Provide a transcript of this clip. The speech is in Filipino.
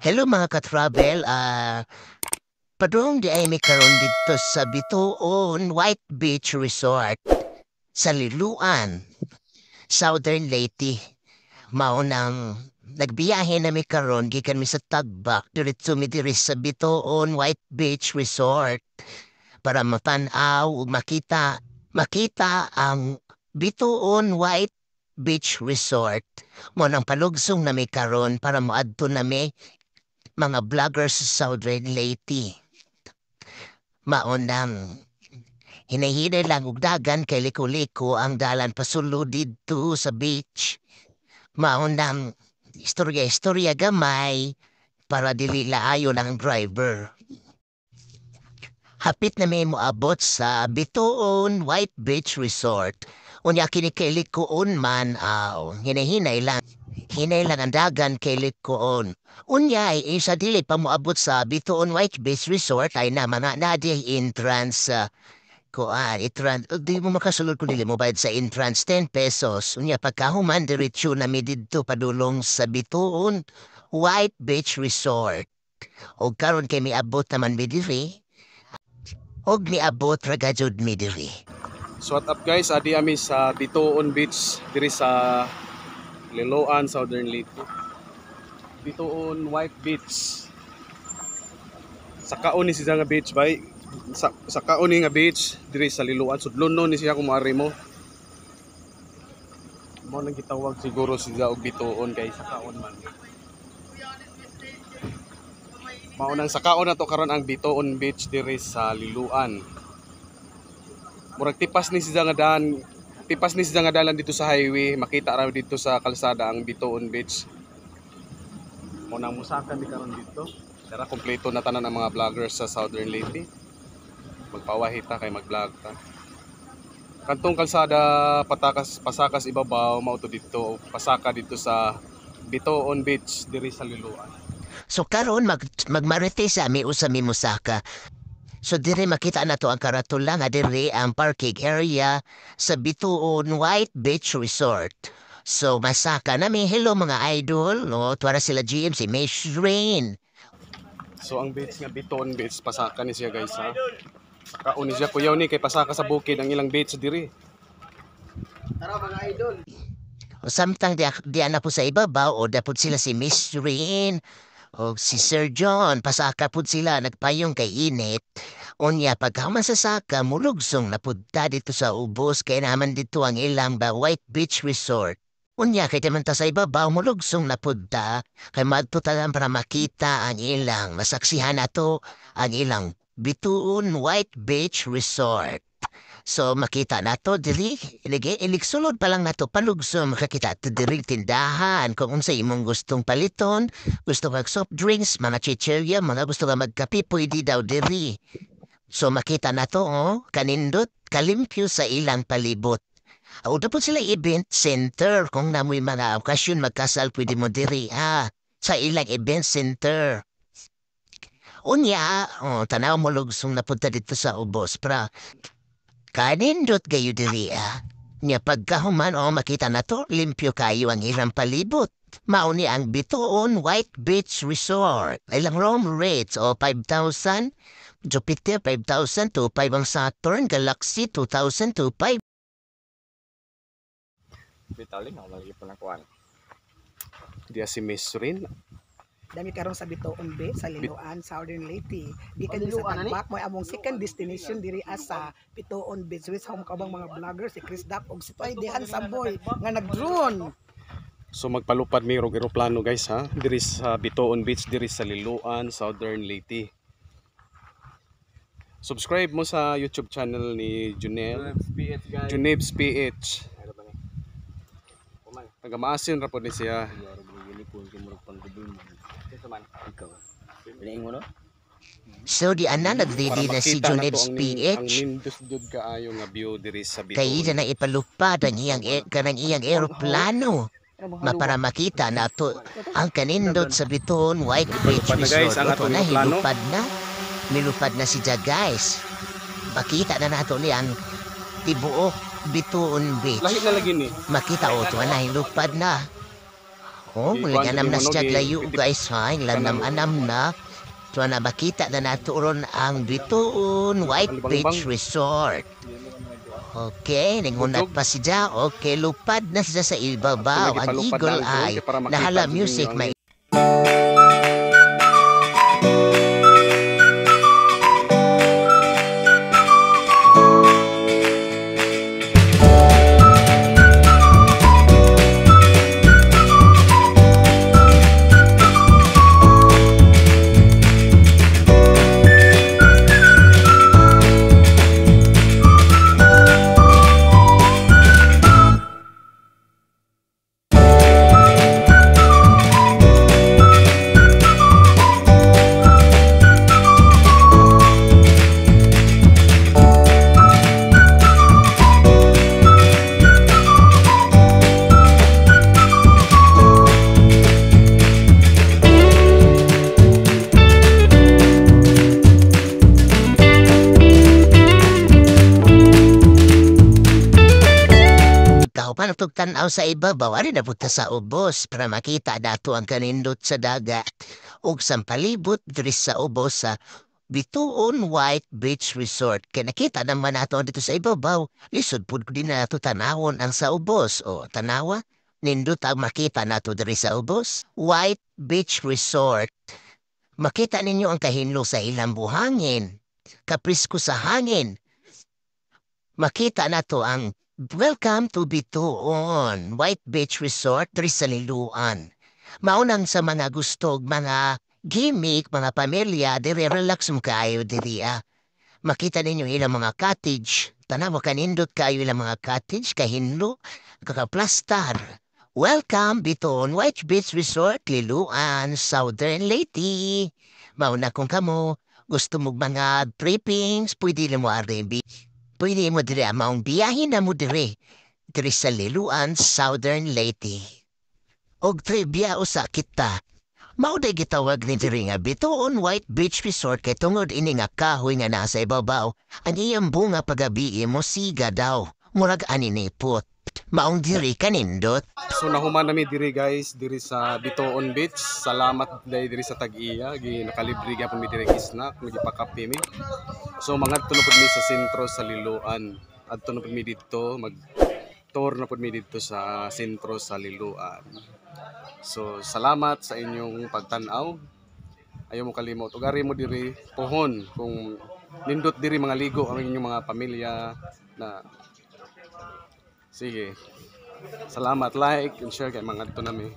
Hello mga ka-travel, ah... Uh, padung di ay karon dito sa Bituon White Beach Resort sa Liluan, Southern Leyte. Mao nang nagbiyahe na mi karon gikan mi sa Tagbak diretso mi diri sa Bituon White Beach Resort para mapanaw ug makita makita ang Bituon White Beach Resort. Mo nang palugsong na mi karon para moadto na mi mga vloggers sa Southern Leyte. Maunang hinahinay lang og dagan kay liko-liko ang dalan pasulod didto sa beach. Maunang istorya-istorya gamay para dili laayon ang driver. Hapit na may moabot sa Bituon White Beach Resort. Unya kinikilikoon man aw, hinahinay lang hinailanandagan kay Litkoon. Unya ay isa dili pa moabot sa Bitoon White Beach Resort ay na mga nadi entrance uh, kuan itran oh, di mo makasulod ko nila mo bayad sa entrance 10 pesos unya pagkahuman diretsyo na mi padulong sa Bitoon White Beach Resort og karon kay miabot naman mi diri og niabot ra gajud mi So what up guys, adi ami sa Bitoon Beach diri sa Liloan, Southern Leyte. Dito on White Beach. Sa kaon ni siya nga beach, bay. Sa, sa kaon nga beach, diri sa Liloan. Sudlon nun ni siya kumari mo. Mo nang gitawag siguro siya og bitoon kay sa kaon man. Maunang sa kaon na to karon ang bitoon Beach diri sa Liloan. Murag tipas ni siya nga daan tipasnis na nga dalan dito sa highway makita ra dito sa kalsada ang Bitoon Beach mo nang musaka di karon dito dara kompleto na tanan ang mga vloggers sa Southern Leyte magpawahi ta kay mag-vlog ta kantong kalsada patakas pasakas ibabaw mao to dito pasaka dito sa Bitoon Beach diri sa Liloan so karon mag magmarete sa mi usami musaka So diri makita na to ang karatula nga diri ang parking area sa Bituon White Beach Resort. So masaka na may hello mga idol, no? Tuwara sila GM si Mesh Rain. So ang beach nga Bituon Beach pasaka ni siya guys ha. Kaon ni siya kuyaw ni kay pasaka sa bukid ang ilang beach diri. Tara mga idol. O samtang di, di na po sa ibabaw o dapod sila si Miss Rain o si Sir John, pasaka pud sila nagpayong kay init. Unya pagkaman sa saka, mulugsong napudta dito sa ubos kay naman dito ang ilang ba White Beach Resort. Unya kay man ta sa ibabaw mulugsong napudta kay madto para makita ang ilang masaksihan ato ang ilang Bituon White Beach Resort. So makita nato diri iligi iligsulod pa lang nato palugsom makita to diri tindahan kung unsay imong gustong paliton, gusto kag soft drinks, mga chicherya, mga gusto ka magkape pwede daw diri. So makita nato oh, kanindot kalimpyo sa ilang palibot. Ah, o dapat sila event center kung namoy mga okasyon magkasal pwede mo diri ha sa ilang event center. Unya, oh, tanaw mo lugsong napunta dito sa ubos pra Kanindot kayo diri ah. pagkahuman o oh, makita na to, limpyo kayo ang hirang palibot. Mauni ang bituon White Beach Resort. Ilang room rates o 5,000, Jupiter 5,000 to 5 ang Saturn, Galaxy 2,000 to 5. Vitalin, ako pa lang kuhan. Dia si Miss Rin, Dami karon sa Bitoon Bay, sa Liloan, Southern Leyte. Gikan oh, sa Tagbak mo among second destination diri asa ah, Bitoon Bay. Swiss home ka mga vlogger si Chris Dap og si Toy Dehan Samboy nga nag-drone. So magpalupad mi og eroplano guys ha. Diri sa Bitoon Beach, diri sa Liloan, Southern Leyte. Subscribe mo sa YouTube channel ni Junel. Junel PH. Taga maasin ra pud ni siya. Dili ko si murag pangdubol mo. Kinsa ikaw? Pinaing mo So di anan nagdidi na si Junibs PH. Kay ida na ipalupad ang iyang e, kanang iyang eroplano. para makita na to ang kanindot sa biton White Bridge Resort. Ito na hilupad na. Milupad na si guys. Makita na nato ni ang tibuok bituon beach. Makita o to na hilupad na. Oh, mga ganam na siya eh, layo guys ha. Ano? Lanam-anam na. So nabakita na naturon ang Bituon White ano, Beach Resort. Okay, ningunat pa si Ja. Okay, lupad na siya sa ibabaw. Ang Eagle Eye. Nahala music may... tug tanaw sa ibabaw ari napunta sa ubos para makita dato ang kanindot sa dagat ug sang palibot diri sa ubos sa Bituon White Beach Resort. Kaya nakita naman nato dito sa ibabaw. Lisod po din nato tanawon ang sa ubos o tanawa. Nindot ang makita nato diri sa ubos. White Beach Resort. Makita ninyo ang kahinlo sa ilang buhangin. Kaprisko sa hangin makita nato ang Welcome to Bituon, White Beach Resort, Risaliluan. Maunang sa mga gustog, mga gimmick, mga pamilya, dire relax mo kayo diriya. Ah. Makita ninyo ilang mga cottage, tanawa kanindot kayo ilang mga cottage, kahinlo, kakaplastar. Welcome Bituon White Beach Resort, Liluan, Southern Leyte. Mauna kung kamo, gusto mo mga trippings, pwede limo mo Beach pwede mo diri among biyahin na mo diri. Diri sa Liluan, Southern Lady. Og trivia usa kita. Mao gitawag ni diri nga Bituon White Beach Resort kay tungod ini nga kahoy nga nasa ibabaw. Ang iyang bunga pagabi mo siga daw. Murag ani maong diri kanindot. So nahuman nami diri guys, diri sa Bitoon Beach. Salamat dai diri sa tag-iya, gi nakalibre gyapon mi diri snack, mi gipakape mi. So mangadto na pud mi sa sentro sa Liloan. Adto na pud mi dito mag tour na pud mi dito sa sentro sa Liloan. So salamat sa inyong pagtan-aw. Ayaw mo kalimot ug mo diri pohon kung nindot diri mga ligo ang inyong mga pamilya na Sige. Salamat. Like and share kay mga ito nami.